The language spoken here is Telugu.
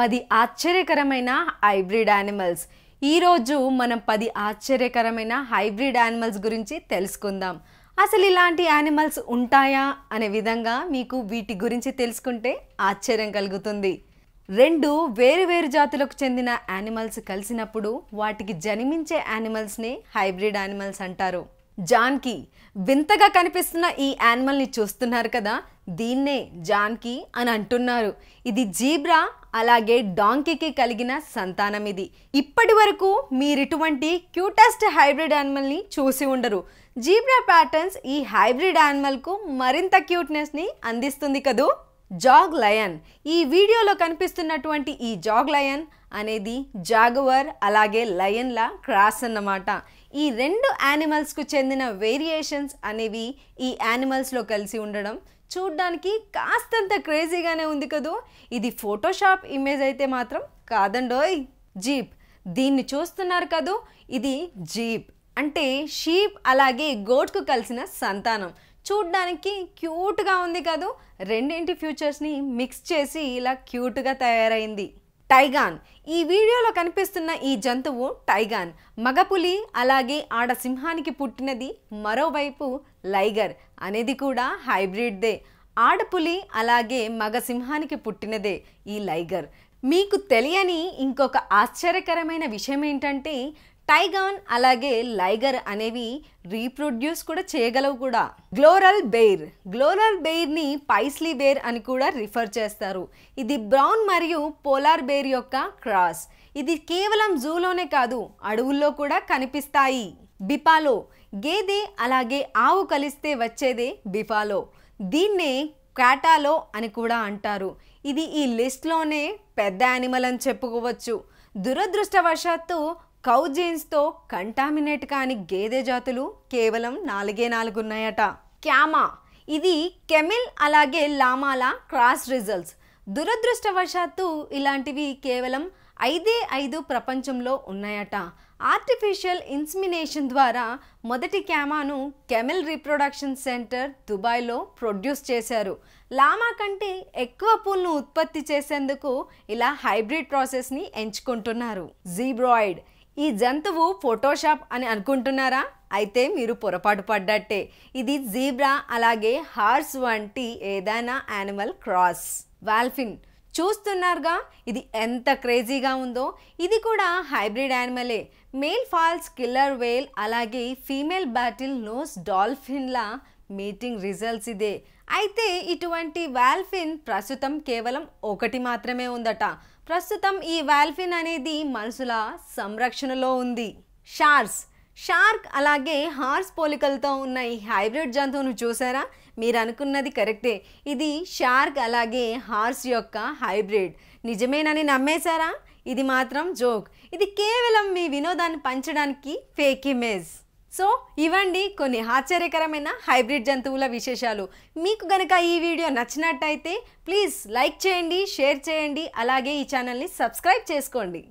పది ఆశ్చర్యకరమైన హైబ్రిడ్ యానిమల్స్ ఈరోజు మనం పది ఆశ్చర్యకరమైన హైబ్రిడ్ యానిమల్స్ గురించి తెలుసుకుందాం అసలు ఇలాంటి యానిమల్స్ ఉంటాయా అనే విధంగా మీకు వీటి గురించి తెలుసుకుంటే ఆశ్చర్యం కలుగుతుంది రెండు వేరు వేరు జాతులకు చెందిన యానిమల్స్ కలిసినప్పుడు వాటికి జన్మించే యానిమల్స్ని హైబ్రిడ్ యానిమల్స్ అంటారు జాన్కి వింతగా కనిపిస్తున్న ఈ యానిమల్ని చూస్తున్నారు కదా దీన్నే జాన్కి అని అంటున్నారు ఇది జీబ్రా అలాగే డాంకీకి కలిగిన సంతానం ఇది ఇప్పటి వరకు మీరిటువంటి క్యూటెస్ట్ హైబ్రిడ్ యానిమల్ని చూసి ఉండరు జీబ్రా ప్యాటర్న్స్ ఈ హైబ్రిడ్ యానిమల్కు మరింత క్యూట్నెస్ని అందిస్తుంది కదూ జాగ్ లయన్ ఈ వీడియోలో కనిపిస్తున్నటువంటి ఈ జాగ్ లయన్ అనేది జాగవర్ అలాగే లయన్ల క్రాస్ అన్నమాట ఈ రెండు యానిమల్స్కు చెందిన వేరియేషన్స్ అనేవి ఈ యానిమల్స్లో కలిసి ఉండడం చూడ్డానికి కాస్తంత క్రేజీగానే ఉంది కదూ ఇది ఫోటోషాప్ ఇమేజ్ అయితే మాత్రం కాదండోయ్ జీప్ దీన్ని చూస్తున్నారు కదూ ఇది జీప్ అంటే షీప్ అలాగే గోట్కు కలిసిన సంతానం చూడ్డానికి క్యూట్గా ఉంది కదూ రెండింటి ఫ్యూచర్స్ని మిక్స్ చేసి ఇలా క్యూట్గా తయారైంది టైగాన్ ఈ వీడియోలో కనిపిస్తున్న ఈ జంతువు టైగాన్ మగపులి అలాగే ఆడ సింహానికి పుట్టినది మరోవైపు లైగర్ అనేది కూడా హైబ్రిడ్దే ఆడపులి అలాగే మగ సింహానికి పుట్టినదే ఈ లైగర్ మీకు తెలియని ఇంకొక ఆశ్చర్యకరమైన విషయం ఏంటంటే టైగాన్ అలాగే లైగర్ అనేవి రీప్రొడ్యూస్ కూడా చేయగలవు కూడా గ్లోరల్ బెయిర్ గ్లోరల్ బెయిర్ని పైస్లీ బేర్ అని కూడా రిఫర్ చేస్తారు ఇది బ్రౌన్ మరియు పోలార్ బేర్ యొక్క క్రాస్ ఇది కేవలం జూలోనే కాదు అడవుల్లో కూడా కనిపిస్తాయి బిపాలో గేదె అలాగే ఆవు కలిస్తే వచ్చేదే బిపాలో దీన్నే క్యాటాలో అని కూడా అంటారు ఇది ఈ లిస్ట్లోనే పెద్ద యానిమల్ అని చెప్పుకోవచ్చు దురదృష్టవశాత్తు కౌ జీన్స్తో కంటామినేట్ కాని గేదె జాతులు కేవలం నాలుగే నాలుగున్నాయట క్యామా ఇది కెమిల్ అలాగే లామాల క్రాస్ రిజల్ట్స్ దురదృష్టవశాత్తు ఇలాంటివి కేవలం ఐదే ఐదు ప్రపంచంలో ఉన్నాయట ఆర్టిఫిషియల్ ఇన్స్మినేషన్ ద్వారా మొదటి క్యామాను కెమెల్ రీప్రొడక్షన్ సెంటర్ దుబాయ్లో ప్రొడ్యూస్ చేశారు లామా కంటే ఎక్కువ పూలను ఉత్పత్తి చేసేందుకు ఇలా హైబ్రిడ్ ప్రాసెస్ని ఎంచుకుంటున్నారు జీబ్రాయిడ్ ఈ జంతువు ఫోటోషాప్ అని అనుకుంటున్నారా అయితే మీరు పొరపాటు పడ్డట్టే ఇది జీబ్రా అలాగే హార్స్ వంటి ఏదైనా యానిమల్ క్రాస్ వాల్ఫిన్ చూస్తున్నారుగా ఇది ఎంత క్రేజీగా ఉందో ఇది కూడా హైబ్రిడ్ యానిమలే మేల్ ఫాల్స్ కిల్లర్ వేల్ అలాగే ఫీమేల్ బ్యాటిల్ నోస్ డాల్ఫిన్ల మీటింగ్ రిజల్ట్స్ ఇదే అయితే ఇటువంటి వాల్ఫిన్ ప్రస్తుతం కేవలం ఒకటి మాత్రమే ఉందట ప్రస్తుతం ఈ వాల్ఫిన్ అనేది మనుషుల సంరక్షణలో ఉంది షార్స్ షార్క్ అలాగే హార్స్ పోలికలతో ఉన్న ఈ హైబ్రిడ్ జంతువును చూసారా మీరు అనుకున్నది కరెక్టే ఇది షార్క్ అలాగే హార్స్ యొక్క హైబ్రిడ్ నిజమేనని నమ్మేశారా ఇది మాత్రం జోక్ ఇది కేవలం మీ వినోదాన్ని పంచడానికి ఫేక్ ఇమేజ్ సో ఇవండి కొన్ని ఆశ్చర్యకరమైన హైబ్రిడ్ జంతువుల విశేషాలు మీకు గనక ఈ వీడియో నచ్చినట్టయితే ప్లీజ్ లైక్ చేయండి షేర్ చేయండి అలాగే ఈ ఛానల్ని సబ్స్క్రైబ్ చేసుకోండి